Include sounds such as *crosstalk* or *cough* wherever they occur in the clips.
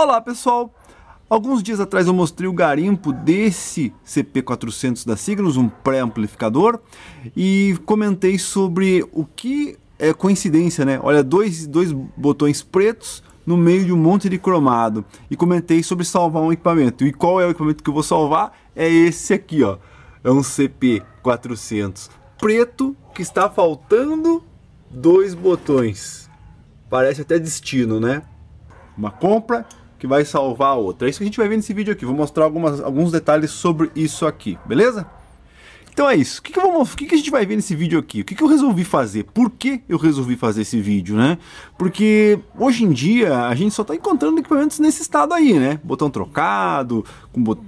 Olá pessoal! Alguns dias atrás eu mostrei o garimpo desse CP400 da Cygnus, um pré-amplificador, e comentei sobre o que é coincidência, né? Olha, dois, dois botões pretos no meio de um monte de cromado. E comentei sobre salvar um equipamento. E qual é o equipamento que eu vou salvar? É esse aqui, ó. É um CP400 preto que está faltando dois botões. Parece até destino, né? Uma compra que vai salvar a outra. É isso que a gente vai ver nesse vídeo aqui. Vou mostrar algumas, alguns detalhes sobre isso aqui, beleza? Então é isso. O que, que, vamos, o que, que, a gente vai ver nesse vídeo aqui? O que, que eu resolvi fazer? Por que eu resolvi fazer esse vídeo, né? Porque hoje em dia a gente só está encontrando equipamentos nesse estado aí, né? Botão trocado, com bot...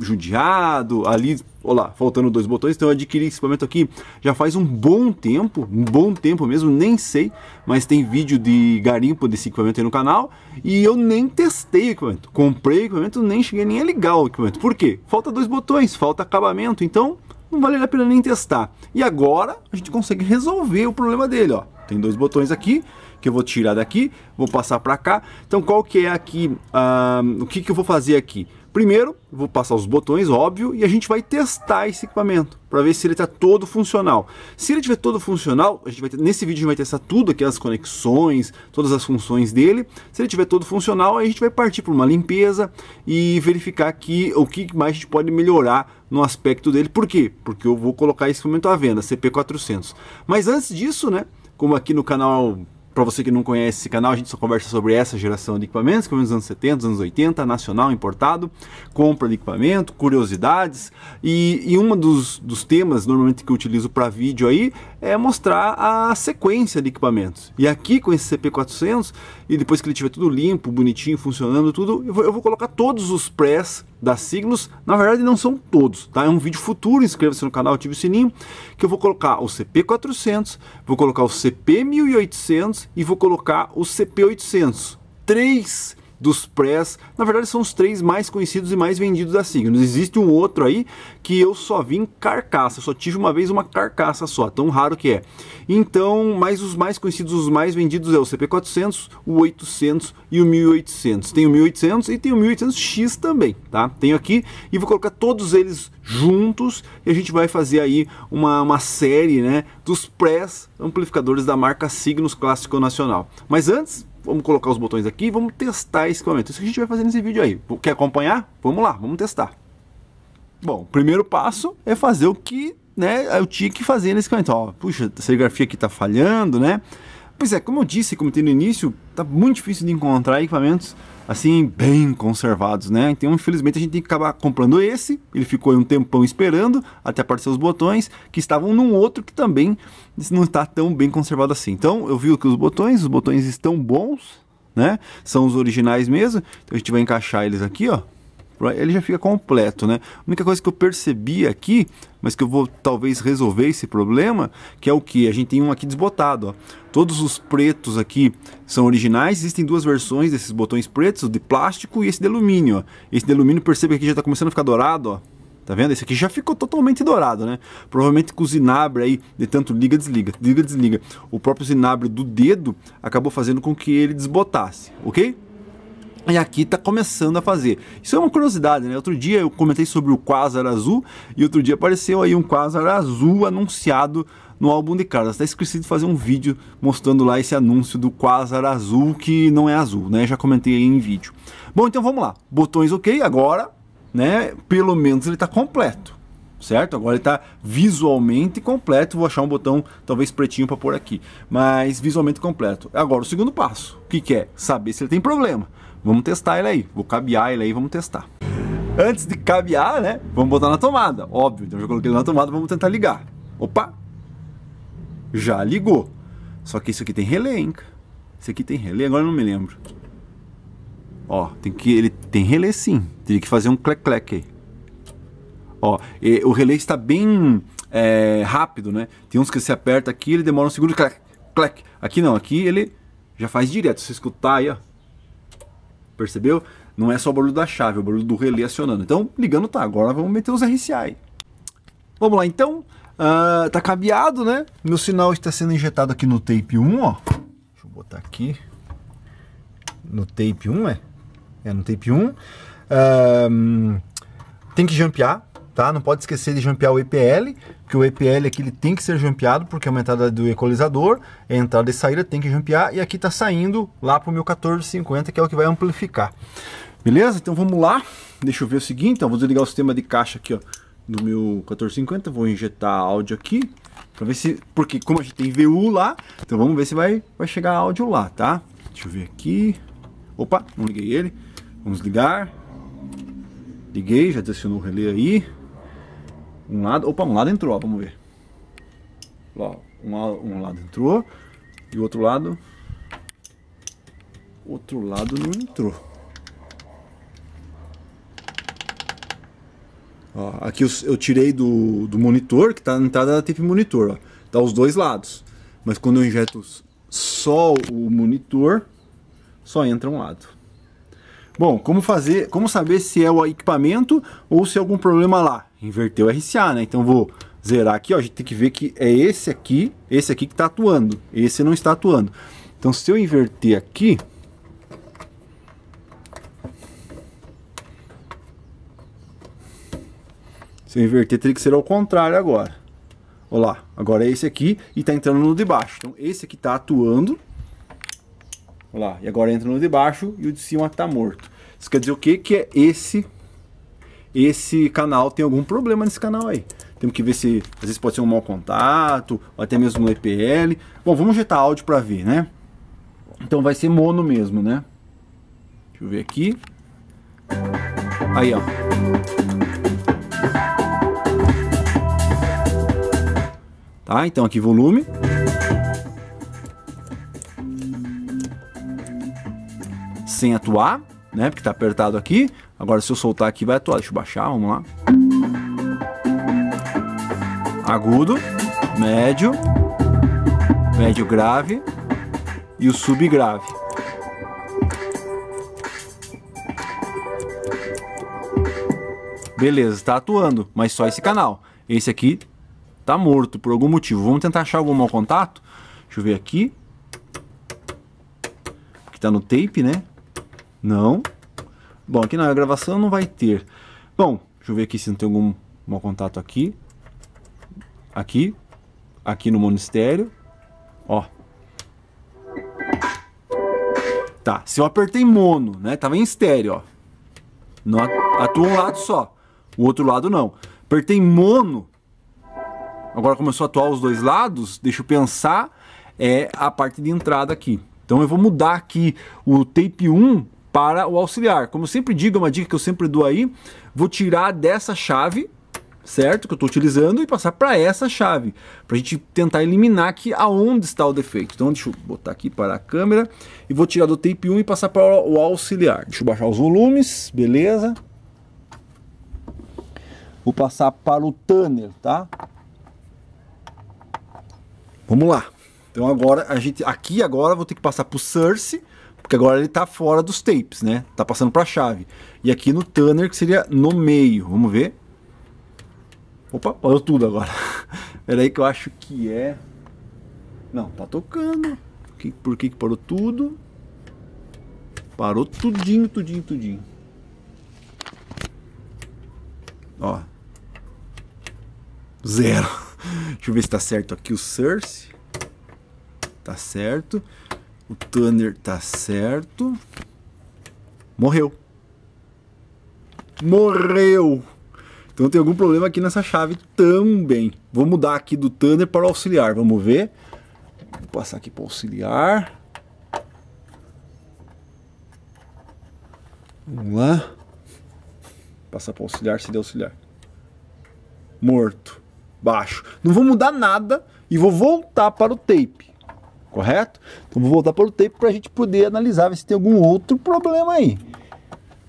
judiado, ali Olá, faltando dois botões, então eu adquiri esse equipamento aqui já faz um bom tempo, um bom tempo mesmo, nem sei, mas tem vídeo de garimpo desse equipamento aí no canal e eu nem testei o equipamento, comprei o equipamento, nem cheguei nem a ligar o equipamento, por quê? Falta dois botões, falta acabamento, então não vale a pena nem testar. E agora a gente consegue resolver o problema dele, ó. Tem dois botões aqui, que eu vou tirar daqui, vou passar para cá. Então qual que é aqui, uh, o que, que eu vou fazer aqui? Primeiro, vou passar os botões, óbvio, e a gente vai testar esse equipamento para ver se ele está todo funcional. Se ele tiver todo funcional, a gente vai ter, nesse vídeo a gente vai testar tudo aqui, as conexões, todas as funções dele. Se ele tiver todo funcional, a gente vai partir para uma limpeza e verificar que, o que mais a gente pode melhorar no aspecto dele. Por quê? Porque eu vou colocar esse equipamento à venda, CP400. Mas antes disso, né, como aqui no canal para você que não conhece esse canal, a gente só conversa sobre essa geração de equipamentos, que vem dos anos 70, anos 80, nacional, importado, compra de equipamento, curiosidades. E, e um dos, dos temas normalmente que eu utilizo para vídeo aí é mostrar a sequência de equipamentos. E aqui com esse CP400, e depois que ele tiver tudo limpo, bonitinho, funcionando, tudo, eu vou, eu vou colocar todos os press da Signos. Na verdade não são todos, tá? É um vídeo futuro, inscreva-se no canal, ative o sininho, que eu vou colocar o CP400, vou colocar o CP1800 e vou colocar o CP800. Três dos press. Na verdade, são os três mais conhecidos e mais vendidos da Signos. Existe um outro aí que eu só vi em carcaça, só tive uma vez uma carcaça só, tão raro que é. Então, mas os mais conhecidos, os mais vendidos é o CP400, o 800 e o 1800. Tem o 1800 e tem o 1800X também, tá? Tenho aqui e vou colocar todos eles juntos e a gente vai fazer aí uma, uma série, né, dos press amplificadores da marca Signos Clássico Nacional. Mas antes, vamos colocar os botões aqui e vamos testar esse equipamento. Isso que a gente vai fazer nesse vídeo aí. Quer acompanhar? Vamos lá, vamos testar. Bom, o primeiro passo é fazer o que né, eu tinha que fazer nesse equipamento. Ó, puxa, a serigrafia aqui está falhando, né? Pois é, como eu disse, como eu no início, tá muito difícil de encontrar equipamentos assim, bem conservados, né? Então, infelizmente, a gente tem que acabar comprando esse. Ele ficou aí um tempão esperando até aparecer os botões, que estavam num outro que também não está tão bem conservado assim. Então, eu vi que os botões, os botões estão bons, né? São os originais mesmo. Então, a gente vai encaixar eles aqui, ó. Right? Ele já fica completo, né? A única coisa que eu percebi aqui, mas que eu vou talvez resolver esse problema, que é o que? A gente tem um aqui desbotado, ó. Todos os pretos aqui são originais, existem duas versões desses botões pretos, de plástico e esse de alumínio, ó. Esse de alumínio, perceba que aqui já está começando a ficar dourado, ó. Tá vendo? Esse aqui já ficou totalmente dourado, né? Provavelmente com o zinabre aí, de tanto liga, desliga, liga, desliga. O próprio zinabre do dedo acabou fazendo com que ele desbotasse, ok? E aqui está começando a fazer. Isso é uma curiosidade, né? Outro dia eu comentei sobre o Quasar Azul e outro dia apareceu aí um Quasar Azul anunciado no álbum de caras. Até tá esqueci de fazer um vídeo mostrando lá esse anúncio do Quasar Azul, que não é azul, né? Já comentei aí em vídeo. Bom, então vamos lá. Botões ok, agora, né? Pelo menos ele está completo certo? Agora ele está visualmente completo. Vou achar um botão talvez pretinho para pôr aqui, mas visualmente completo. Agora o segundo passo, o que, que é? Saber se ele tem problema. Vamos testar ele aí. Vou cabear ele aí, vamos testar. Antes de cabear, né? Vamos botar na tomada, óbvio. Então já coloquei ele na tomada, vamos tentar ligar. Opa! Já ligou. Só que isso aqui tem relé, hein? Isso aqui tem relé, agora eu não me lembro. Ó, tem que ele tem relé sim. Teria que fazer um clec-clec aí. Ó, e, o relé está bem é, rápido, né? Tem uns que você aperta aqui, ele demora um segundo, clac, clac. Aqui não, aqui ele já faz direto. Se escutar aí, ó. Percebeu? Não é só o barulho da chave, é o barulho do relé acionando. Então, ligando tá, agora vamos meter os RCI. Vamos lá, então. Uh, tá cabeado, né? Meu sinal está sendo injetado aqui no tape 1, ó. Deixa eu botar aqui. No tape 1, é? É, no tape 1. Uh, ah, tem que jampear, tá? Não pode esquecer de jampear o EPL, porque o EPL aqui é ele tem que ser jampeado, porque é uma entrada do equalizador, é entrada e saída tem que jampear, e aqui está saindo lá para o meu 1450, que é o que vai amplificar. Beleza? Então vamos lá, deixa eu ver o seguinte, então vou desligar o sistema de caixa aqui, ó, no meu 1450, vou injetar áudio aqui, para ver se, porque como a gente tem VU lá, então vamos ver se vai, vai chegar áudio lá, tá? Deixa eu ver aqui, opa, não liguei ele, vamos ligar, liguei, já adicionou o relé aí, um lado. Opa, um lado entrou, ó, vamos ver. Ó, um, um lado entrou. E o outro lado. Outro lado não entrou. Ó, aqui eu, eu tirei do, do monitor, que está na entrada da tape tipo monitor. Ó. Tá os dois lados. Mas quando eu injeto só o monitor, só entra um lado. Bom, como fazer, como saber se é o equipamento ou se é algum problema lá? inverteu o RCA, né? Então vou zerar aqui, ó, a gente tem que ver que é esse aqui, esse aqui que está atuando, esse não está atuando. Então se eu inverter aqui, se eu inverter teria que ser ao contrário agora. Olha lá, agora é esse aqui e está entrando no de baixo. Então esse aqui está atuando, olha lá, e agora entra no de baixo e o de cima está morto. Isso quer dizer o quê? Que é esse esse canal tem algum problema nesse canal aí. Temos que ver se às vezes pode ser um mau contato, ou até mesmo um EPL. Bom, vamos injetar áudio para ver, né? Então vai ser mono mesmo, né? Deixa eu ver aqui. Aí, ó. Tá? Então aqui volume. Sem atuar, né? Porque tá apertado aqui. Agora se eu soltar aqui vai atuar. Deixa eu baixar, vamos lá. Agudo, médio, médio grave e o subgrave. Beleza, está atuando, mas só esse canal. Esse aqui tá morto por algum motivo. Vamos tentar achar algum mau contato? Deixa eu ver aqui. Que tá no tape, né? Não. Bom, aqui na gravação não vai ter. Bom, deixa eu ver aqui se não tem algum mau contato aqui. Aqui. Aqui no estéreo Ó. Tá, se eu apertei mono, né? Tava em estéreo, ó. Não atua um lado só. O outro lado não. Apertei mono. Agora começou a atuar os dois lados. Deixa eu pensar. É a parte de entrada aqui. Então eu vou mudar aqui o tape 1 para o auxiliar. Como eu sempre digo, é uma dica que eu sempre dou aí, vou tirar dessa chave, certo? Que eu estou utilizando e passar para essa chave, para a gente tentar eliminar aqui aonde está o defeito. Então deixa eu botar aqui para a câmera e vou tirar do tape 1 e passar para o auxiliar. Deixa eu baixar os volumes, beleza? Vou passar para o Tanner, tá? Vamos lá. Então agora a gente aqui agora vou ter que passar para o Source porque agora ele tá fora dos tapes, né? Tá passando para a chave. E aqui no Tanner, que seria no meio. Vamos ver. Opa, parou tudo agora. *laughs* Era aí que eu acho que é. Não, tá tocando. Por que, que parou tudo? Parou tudinho, tudinho, tudinho. Ó. Zero. *laughs* Deixa eu ver se tá certo aqui o Source. Tá certo. O Tanner tá certo. Morreu. Morreu! Então tem algum problema aqui nessa chave também. Vou mudar aqui do Tanner para o auxiliar. Vamos ver. Vou passar aqui para o auxiliar. Vamos lá. Passar para o auxiliar, se der auxiliar. Morto. Baixo. Não vou mudar nada e vou voltar para o tape correto? Então vou voltar pelo tempo para a gente poder analisar ver se tem algum outro problema aí.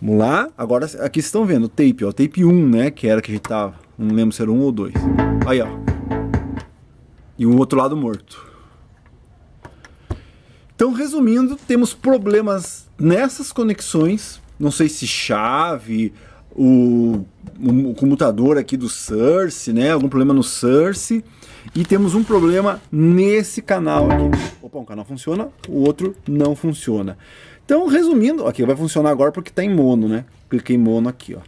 Vamos lá, agora aqui vocês estão vendo o tape, ó, o tape 1, né, que era que a gente tava, tá, não lembro se era 1 ou 2. Aí, ó. E o outro lado morto. Então, resumindo, temos problemas nessas conexões, não sei se chave, o, o, o, comutador aqui do Source, né? Algum problema no Source. E temos um problema nesse canal aqui. Opa, um canal funciona, o outro não funciona. Então, resumindo, aqui vai funcionar agora porque está em mono, né? Cliquei em mono aqui, ó.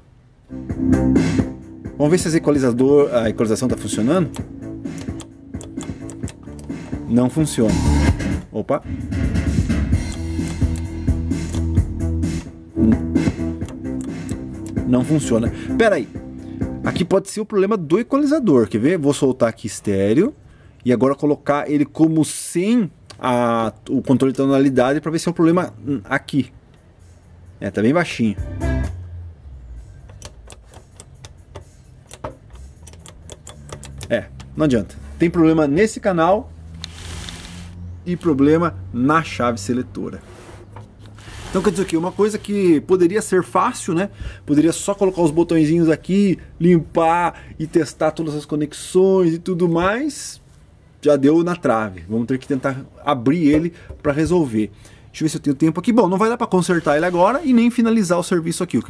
Vamos ver se equalizador, a equalização está funcionando. Não funciona. Opa. Não funciona. Pera aí, Aqui pode ser o problema do equalizador, quer ver? Vou soltar aqui estéreo e agora colocar ele como sem a, o controle de tonalidade para ver se é um problema aqui. É, tá bem baixinho. É, não adianta. Tem problema nesse canal e problema na chave seletora. Então quer dizer que uma coisa que poderia ser fácil, né? Poderia só colocar os botõezinhos aqui, limpar e testar todas as conexões e tudo mais, já deu na trave. Vamos ter que tentar abrir ele para resolver. Deixa eu ver se eu tenho tempo aqui. Bom, não vai dar para consertar ele agora e nem finalizar o serviço aqui. Eu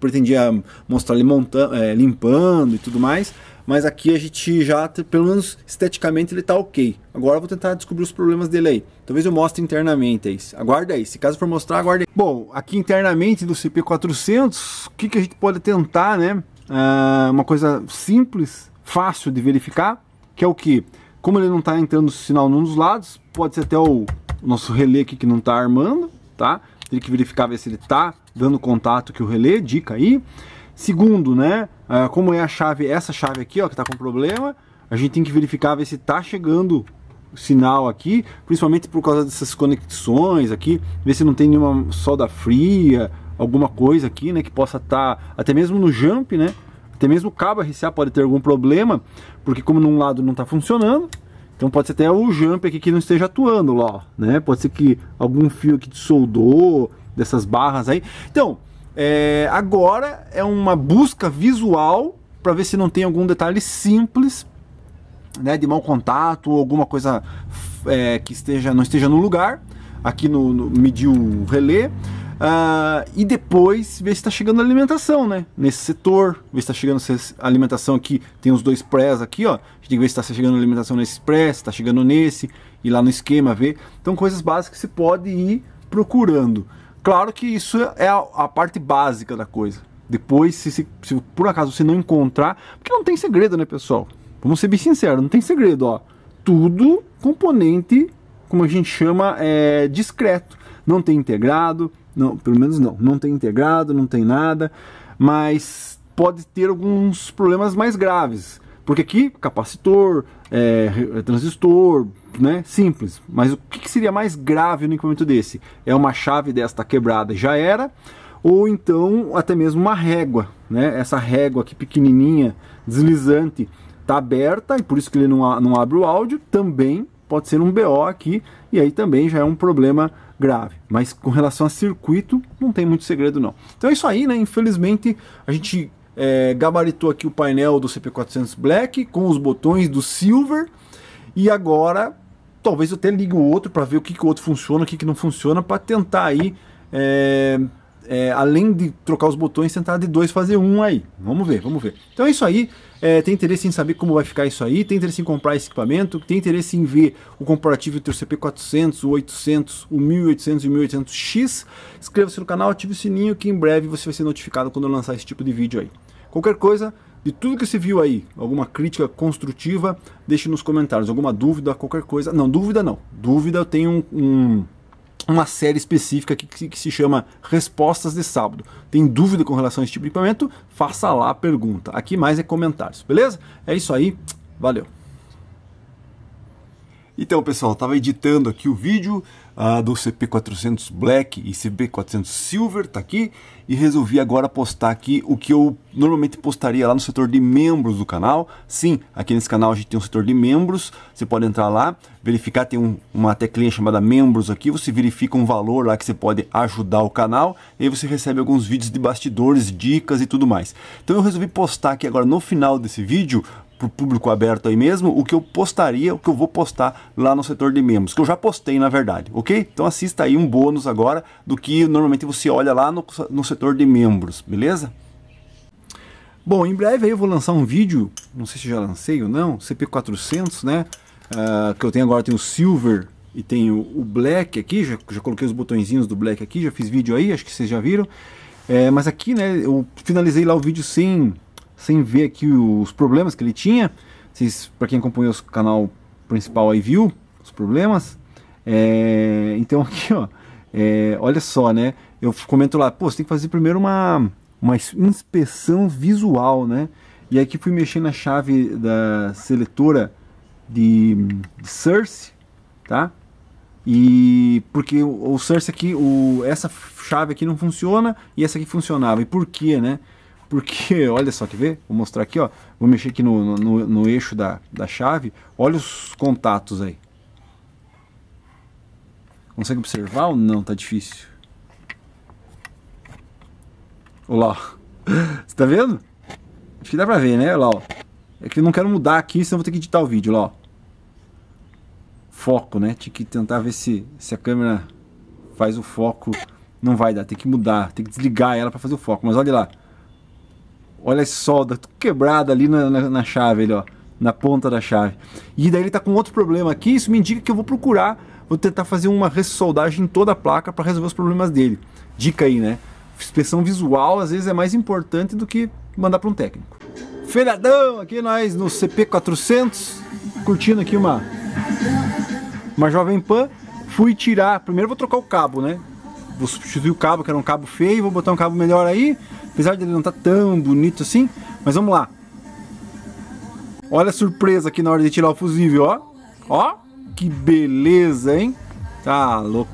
pretendia mostrar ele monta é, limpando e tudo mais. Mas aqui a gente já, pelo menos esteticamente, ele está ok. Agora eu vou tentar descobrir os problemas dele aí. Talvez eu mostre internamente aí. Aguarda aí. Se caso for mostrar, aguarda aí. Bom, aqui internamente do CP400, o que, que a gente pode tentar, né? Ah, uma coisa simples, fácil de verificar, que é o que? Como ele não está entrando sinal num dos lados, pode ser até o nosso relé aqui que não está armando, tá? Tem que verificar ver se ele está dando contato que o relé, dica aí. Segundo, né, ah, como é a chave, essa chave aqui, ó, que está com problema, a gente tem que verificar ver se está chegando sinal aqui, principalmente por causa dessas conexões aqui, ver se não tem nenhuma solda fria, alguma coisa aqui, né, que possa estar, tá, até mesmo no jump, né, até mesmo o cabo RCA pode ter algum problema, porque como num lado não está funcionando, então pode ser até o jump aqui que não esteja atuando lá, né? Pode ser que algum fio que soldou dessas barras aí. Então, é, agora é uma busca visual para ver se não tem algum detalhe simples, né, de mau contato ou alguma coisa é, que esteja não esteja no lugar. Aqui no, no mediu o relé. Uh, e depois ver se está chegando alimentação, né? Nesse setor, ver se está chegando alimentação aqui. Tem os dois prés aqui, ó. A gente tem que ver se está chegando alimentação nesse pré, se está chegando nesse, e lá no esquema ver. Então, coisas básicas que se pode ir procurando. Claro que isso é a, a parte básica da coisa. Depois, se, se, se, por acaso você não encontrar, porque não tem segredo, né, pessoal? Vamos ser bem sinceros, não tem segredo, ó. Tudo componente, como a gente chama, é discreto. Não tem integrado, não, pelo menos não. Não tem integrado, não tem nada, mas pode ter alguns problemas mais graves. Porque aqui, capacitor, é, é transistor, né? Simples. Mas o que seria mais grave no equipamento desse? É uma chave desta quebrada já era, ou então até mesmo uma régua, né? Essa régua aqui pequenininha, deslizante, tá aberta e por isso que ele não, não abre o áudio também pode ser um BO aqui, e aí também já é um problema grave. Mas com relação a circuito, não tem muito segredo não. Então é isso aí, né? Infelizmente, a gente é, gabaritou aqui o painel do CP400 Black com os botões do Silver, e agora talvez eu até ligue o outro para ver o que, que o outro funciona, o que, que não funciona, para tentar aí é, é, além de trocar os botões, tentar de dois fazer um aí. Vamos ver, vamos ver. Então é isso aí. É, tem interesse em saber como vai ficar isso aí, tem interesse em comprar esse equipamento, tem interesse em ver o comparativo entre o CP400, o 800, o 1800 e o 1800X. Inscreva-se no canal, ative o sininho que em breve você vai ser notificado quando eu lançar esse tipo de vídeo aí. Qualquer coisa, de tudo que você viu aí, alguma crítica construtiva, deixe nos comentários. Alguma dúvida, qualquer coisa. Não, dúvida não. Dúvida eu tenho um, um uma série específica que, que, que, se chama Respostas de Sábado. Tem dúvida com relação a esse tipo de equipamento? Faça lá a pergunta. Aqui mais é comentários, beleza? É isso aí, valeu! Então, pessoal, estava editando aqui o vídeo uh, do CP400 Black e CP400 Silver, tá aqui, e resolvi agora postar aqui o que eu normalmente postaria lá no setor de membros do canal. Sim, aqui nesse canal a gente tem um setor de membros, você pode entrar lá, verificar, tem um, uma teclinha chamada membros aqui, você verifica um valor lá que você pode ajudar o canal, e aí você recebe alguns vídeos de bastidores, dicas e tudo mais. Então eu resolvi postar aqui agora no final desse vídeo para o público aberto aí mesmo o que eu postaria, o que eu vou postar lá no setor de membros, que eu já postei na verdade, ok? Então assista aí um bônus agora do que normalmente você olha lá no, no setor de membros, beleza? Bom, em breve aí eu vou lançar um vídeo, não sei se já lancei ou não, CP400, né? Uh, que eu tenho agora, tem o Silver e tem o, Black aqui, já, já coloquei os botõezinhos do Black aqui, já fiz vídeo aí, acho que vocês já viram. É, mas aqui, né, eu finalizei lá o vídeo sem sem ver aqui os problemas que ele tinha. para quem acompanhou o canal principal aí viu os problemas. É, então *laughs* aqui, ó, é, olha só, né? Eu comento lá, pô, você tem que fazer primeiro uma, uma inspeção visual, né? E aqui fui mexer na chave da seletora de, de source, tá? E porque o, o source aqui, o, essa chave aqui não funciona e essa aqui funcionava. E por quê, né? porque *laughs* olha só, quer ver? Vou mostrar aqui, ó. Vou mexer aqui no, no, no eixo da, da chave. Olha os contatos aí. Consegue observar ou não? Tá difícil. Olha lá, *laughs* Você tá vendo? Acho que dá pra ver, né? Olha lá, ó. É que eu não quero mudar aqui, senão vou ter que editar o vídeo, lá, ó. Foco, né? Tinha que tentar ver se, se a câmera faz o foco. Não vai dar, tem que mudar, tem que desligar ela para fazer o foco. Mas olha lá, Olha solda quebrada ali na, na, na chave, ele, ó, na ponta da chave. E daí ele está com outro problema aqui, isso me indica que eu vou procurar, vou tentar fazer uma ressoldagem em toda a placa para resolver os problemas dele. Dica aí, né? Inspeção visual às vezes é mais importante do que mandar para um técnico. Feriadão, aqui nós no CP400, curtindo aqui uma, uma Jovem Pan. Fui tirar, primeiro vou trocar o cabo, né? vou substituir o cabo, que era um cabo feio, vou botar um cabo melhor aí, apesar dele não estar tá tão bonito assim, mas vamos lá. Olha a surpresa aqui na hora de tirar o fusível, ó. Ó, que beleza, hein? Tá louco.